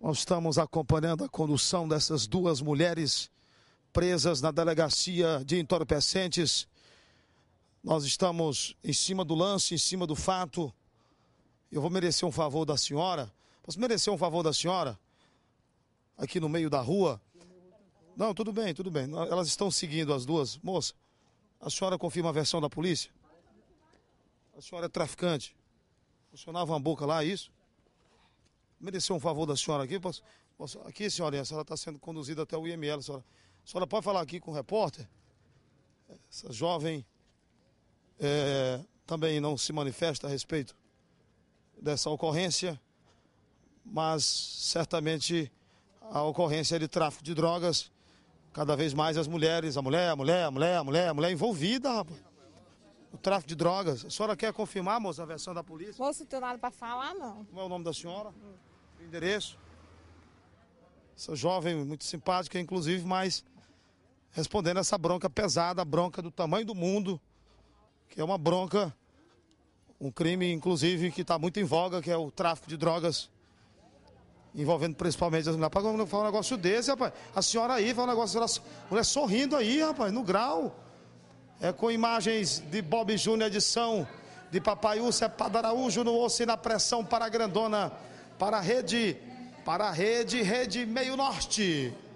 Nós estamos acompanhando a condução dessas duas mulheres presas na delegacia de entorpecentes. Nós estamos em cima do lance, em cima do fato. Eu vou merecer um favor da senhora. Posso merecer um favor da senhora? Aqui no meio da rua? Não, tudo bem, tudo bem. Elas estão seguindo as duas. Moça, a senhora confirma a versão da polícia? A senhora é traficante? Funcionava uma boca lá, é isso? merecer um favor da senhora aqui? Posso, posso aqui, senhora, a senhora está sendo conduzida até o IML. A senhora, a senhora pode falar aqui com o repórter? Essa jovem é, também não se manifesta a respeito dessa ocorrência, mas certamente a ocorrência de tráfico de drogas, cada vez mais as mulheres, a mulher, a mulher, a mulher, a mulher, a mulher envolvida, rapaz o tráfico de drogas. A senhora quer confirmar, moça, a versão da polícia? Moça, não tenho nada para falar, não. Como é o nome da senhora? Hum endereço. Sou jovem, muito simpática, inclusive, mas respondendo essa bronca pesada, a bronca do tamanho do mundo, que é uma bronca, um crime, inclusive, que está muito em voga, que é o tráfico de drogas, envolvendo principalmente as mulheres. Rapaz, quando fala um negócio desse, rapaz, a senhora aí fala um negócio, ela, mulher sorrindo aí, rapaz, no grau. É com imagens de Bob Júnior, edição de Papaiú, é Padaraújo, no osso e na pressão para a grandona para a rede, para a rede, rede Meio Norte.